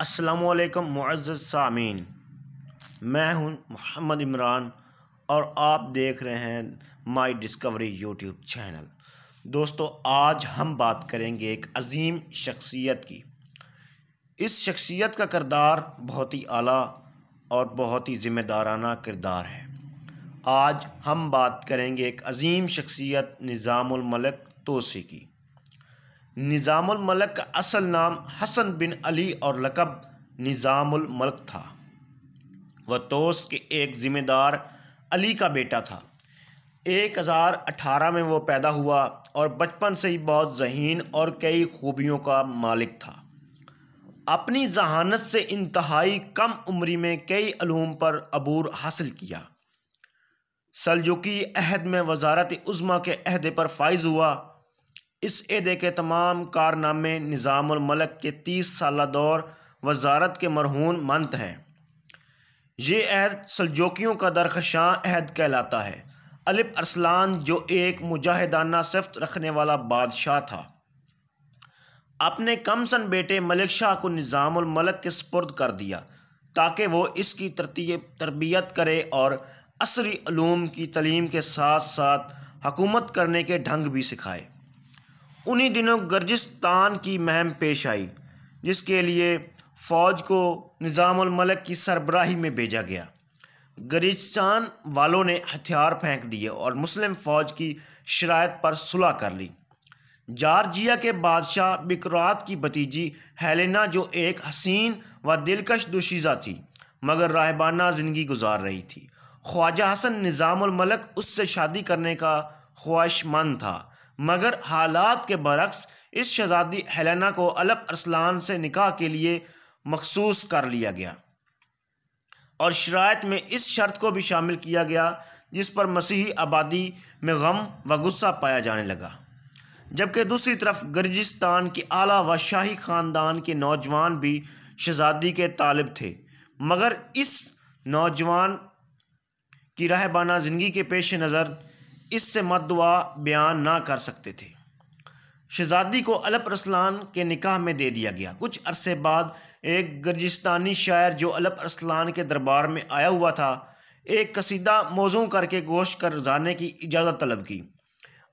असलकम मुआज़ सामीन मैं हूं मोहम्मद इमरान और आप देख रहे हैं माय डिस्कवरी यूट्यूब चैनल दोस्तों आज हम बात करेंगे एक अजीम शख्सियत की इस शख्सियत का किरदार बहुत ही आला और बहुत ही ज़िम्मेदाराना किरदार है आज हम बात करेंगे एक अजीम शख्सियत मलक तोसी की मलक का असल नाम हसन बिन अली और लकब मलक था वह तोस के एक ज़िम्मेदार अली का बेटा था एक हज़ार अठारह में वो पैदा हुआ और बचपन से ही बहुत जहीन और कई खूबियों का मालिक था अपनी जहानत से इंतहाई कम उम्री में कई अलूम पर अबूर हासिल किया सलजुकी अहद में वजारत उज़्मा के अहदे पर फाइज हुआ इस अहदे के तमाम कारनामे निज़ामलमलक के तीस साल दौर वजारत के मरहून मंत हैं ये अहद सलजोकियों का दरखशां अहद कहलाता है अलिप अरसलान जो एक मुजाहिदाना सिफत रखने वाला बादशाह था अपने कमसन बेटे मलिक शाह को निज़ामलमलक के सपुर्द कर दिया ताकि वो इसकी तरबियत करे और असरी अलूम की तलीम के साथ साथ हकूमत करने के ढंग भी सिखाए उन्हीं दिनों गर्जिस्तान की महम पेश आई जिसके लिए फ़ौज को निज़ामलमलक की सरबराही में भेजा गया गरिस्तान वालों ने हथियार फेंक दिए और मुस्लिम फ़ौज की शरात पर सुलह कर ली जारजिया के बादशाह बिकरात की भतीजी हेलेना जो एक हसीन व दिलकश दुशीज़ा थी मगर राहबाना ज़िंदगी गुजार रही थी ख्वाजा हसन निज़ामलमलक उससे शादी करने का ख्वाहिशमंद था मगर हालात के बरक्स इस शहजादी हेलेना को अलप अरसलान से निकाह के लिए मखसूस कर लिया गया और शरात में इस शर्त को भी शामिल किया गया जिस पर मसीही आबादी में गम व गुस्सा पाया जाने लगा जबकि दूसरी तरफ गर्जिस्तान के आला व शाही ख़ानदान के नौजवान भी शहजादी के तालब थे मगर इस नौजवान की रहबाना ज़िंदगी के पेश नज़र इससे मदवा बयान ना कर सकते थे शहजादी को अलप रसलान के निकाह में दे दिया गया कुछ अरसे बाद एक गर्जिस्तानी शायर जो अलप रसलान के दरबार में आया हुआ था एक कसीदा मौजू करके गोश कर जाने की इजाज़त तलब की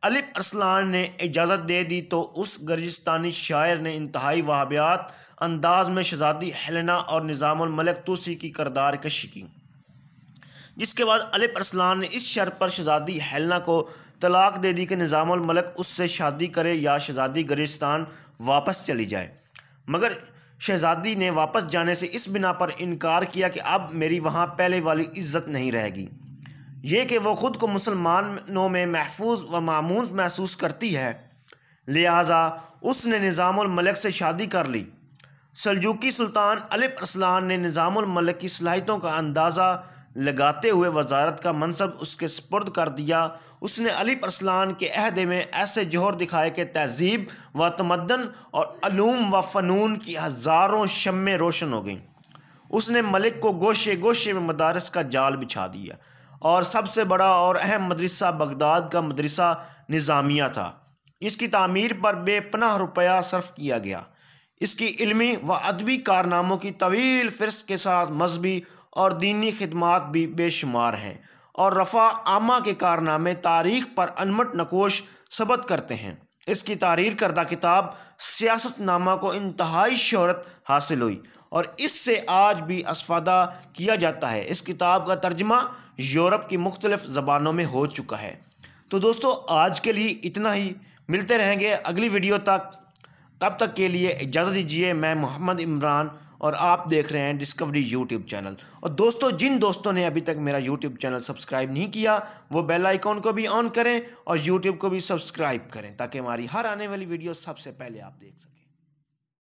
अलिप अरसलान ने इजाज़त दे दी तो उस गर्जिस्तानी शायर ने इंतहाई वहाबियात अंदाज में शहजादी हेलना और निज़ामुल मलक की करदार कशी की जिसके बाद अलिप अरसलान ने इस शर्त पर शहजादी हेलना को तलाक दे दी कि निज़ामलमलक उससे शादी करे या शहजादी गरिस्तान वापस चली जाए मगर शहजादी ने वापस जाने से इस बिना पर इनकार किया कि अब मेरी वहाँ पहले वाली इज्जत नहीं रहेगी ये कि वह ख़ुद को मुसलमानों में महफूज व मामूज महसूस करती है लिहाजा उसने निज़ामलमलक से शादी कर ली सलजूकी सुल्तान अलिप अरसलान ने निज़ामलमलक की सलाहितों का अंदाज़ा लगाते हुए वजारत का मनसब उसके सपुर्द कर दिया उसने अली परसलान के अहदे में ऐसे जोहर दिखाए कि तहजीब व तमदन और अलूम व फ़नून की हज़ारों शमें रोशन हो गईं उसने मलिक को गोशे गोशे में मदारस का जाल बिछा दिया और सबसे बड़ा और अहम मदरसा बगदाद का मदरसा निज़ामिया था इसकी तमीर पर बेपनाह रुपया सर्फ किया गया इसकी इलमी व अदबी कारनामों की तवील फ़िरस्त के साथ मजहबी और दीनी खदमात भी बेशुमार हैं और रफ़ा आमा के कारनामे तारीख पर अनमट नकोश सबत करते हैं इसकी तारीर करदा किताब सियासतनामा को इंतहाई शहरत हासिल हुई और इससे आज भी असफादा किया जाता है इस किताब का तर्जमा यूरोप की मुख्तलिफ़ ज़बानों में हो चुका है तो दोस्तों आज के लिए इतना ही मिलते रहेंगे अगली वीडियो तक तब तक के लिए इजाज़त दीजिए मैं मोहम्मद इमरान और आप देख रहे हैं डिस्कवरी यूट्यूब चैनल और दोस्तों जिन दोस्तों ने अभी तक मेरा यूट्यूब चैनल सब्सक्राइब नहीं किया वो बेल आइकॉन को भी ऑन करें और यूट्यूब को भी सब्सक्राइब करें ताकि हमारी हर आने वाली वीडियो सबसे पहले आप देख सकें